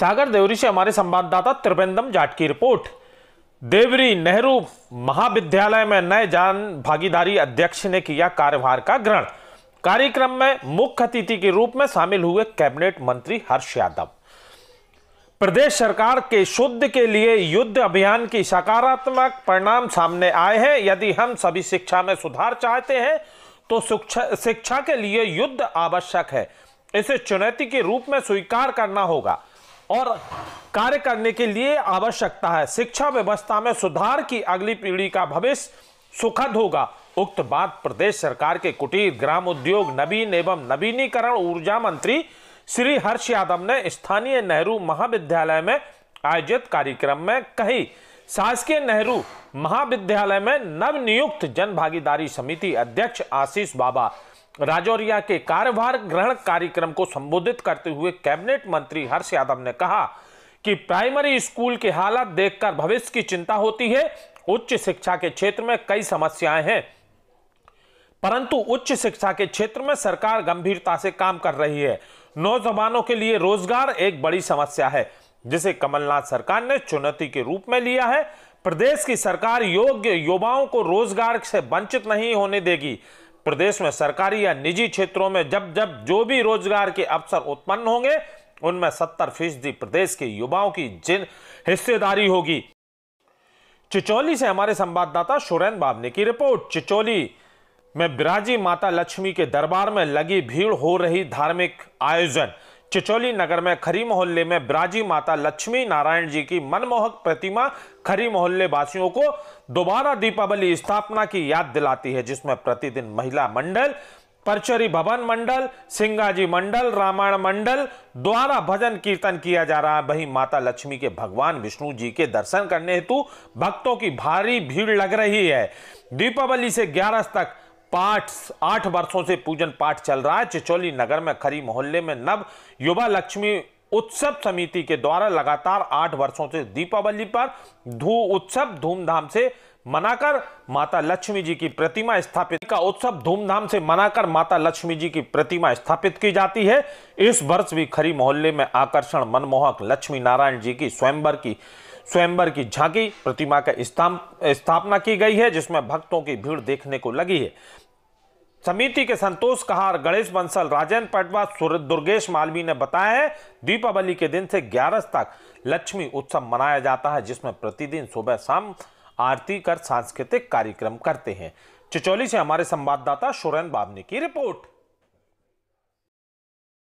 सागर देवरी से हमारे संवाददाता त्रिवेंद्रम जाट की रिपोर्ट देवरी नेहरू महाविद्यालय में नए जान भागीदारी अध्यक्ष ने किया कार्यभार का ग्रहण कार्यक्रम में मुख्य अतिथि के रूप में शामिल हुए कैबिनेट मंत्री हर्ष यादव प्रदेश सरकार के शुद्ध के लिए युद्ध अभियान की सकारात्मक परिणाम सामने आए हैं यदि हम सभी शिक्षा में सुधार चाहते हैं तो शिक्षा के लिए युद्ध आवश्यक है इसे चुनौती के रूप में स्वीकार करना होगा और कार्य करने के लिए आवश्यकता है शिक्षा व्यवस्था में सुधार की अगली पीढ़ी का भविष्य सुखद होगा उक्त बात प्रदेश सरकार के कुटीर ग्राम उद्योग नवीन एवं नवीनीकरण ऊर्जा मंत्री श्री हर्ष यादव ने स्थानीय नेहरू महाविद्यालय में आयोजित कार्यक्रम में कही शासकीय नेहरू महाविद्यालय में नवनियुक्त जन भागीदारी समिति अध्यक्ष आशीष बाबा राजौरिया के कार्यभार ग्रहण कार्यक्रम को संबोधित करते हुए कैबिनेट मंत्री हर्ष यादव ने कहा कि प्राइमरी स्कूल की हालत देखकर भविष्य की चिंता होती है उच्च शिक्षा के क्षेत्र में कई समस्याएं हैं परंतु उच्च शिक्षा के क्षेत्र में सरकार गंभीरता से काम कर रही है नौजवानों के लिए रोजगार एक बड़ी समस्या है जिसे कमलनाथ सरकार ने चुनौती के रूप में लिया है प्रदेश की सरकार योग्य युवाओं को रोजगार से वंचित नहीं होने देगी प्रदेश में सरकारी या निजी क्षेत्रों में जब जब जो भी रोजगार के अवसर उत्पन्न होंगे उनमें सत्तर फीसदी प्रदेश के युवाओं की जिन हिस्सेदारी होगी चिचौली से हमारे संवाददाता सुरेंद्र बाबने की रिपोर्ट चिचौली में बिराजी माता लक्ष्मी के दरबार में लगी भीड़ हो रही धार्मिक आयोजन चिचोली नगर में खरी मोहल्ले में ब्राजी माता लक्ष्मी नारायण जी की मनमोहक प्रतिमा खरी मोहल्ले वासियों को दोबारा दीपावली स्थापना की याद दिलाती है जिसमें प्रतिदिन महिला मंडल परचरी भवन मंडल सिंगाजी मंडल रामायण मंडल द्वारा भजन कीर्तन किया जा रहा है वहीं माता लक्ष्मी के भगवान विष्णु जी के दर्शन करने हेतु भक्तों की भारी भीड़ लग रही है दीपावली से ग्यारह तक पाठ आठ वर्षों से पूजन पाठ चल रहा है चिचौली नगर में खरी मोहल्ले में नव युवा लक्ष्मी उत्सव समिति के द्वारा लगातार आठ वर्षों से दीपावली पर धू उत्सव धूमधाम से मनाकर माता लक्ष्मी जी की प्रतिमा स्थापित का उत्सव धूमधाम से मनाकर माता लक्ष्मी जी की प्रतिमा स्थापित की जाती है इस वर्ष भी खरी मोहल्ले में आकर्षण मनमोहक लक्ष्मी नारायण जी की स्वयंवर की स्वयंवर की झांकी प्रतिमा का स्थापना की गई है जिसमें भक्तों की भीड़ देखने को लगी है समिति के संतोष कहार गणेश बंसल राजेन्द्र पटवा दुर्गेश मालवी ने बताया है दीपावली के दिन से ग्यारह तक लक्ष्मी उत्सव मनाया जाता है जिसमें प्रतिदिन सुबह शाम आरती कर सांस्कृतिक कार्यक्रम करते हैं चिचौली से हमारे संवाददाता सुरेंद्र बाबनी की रिपोर्ट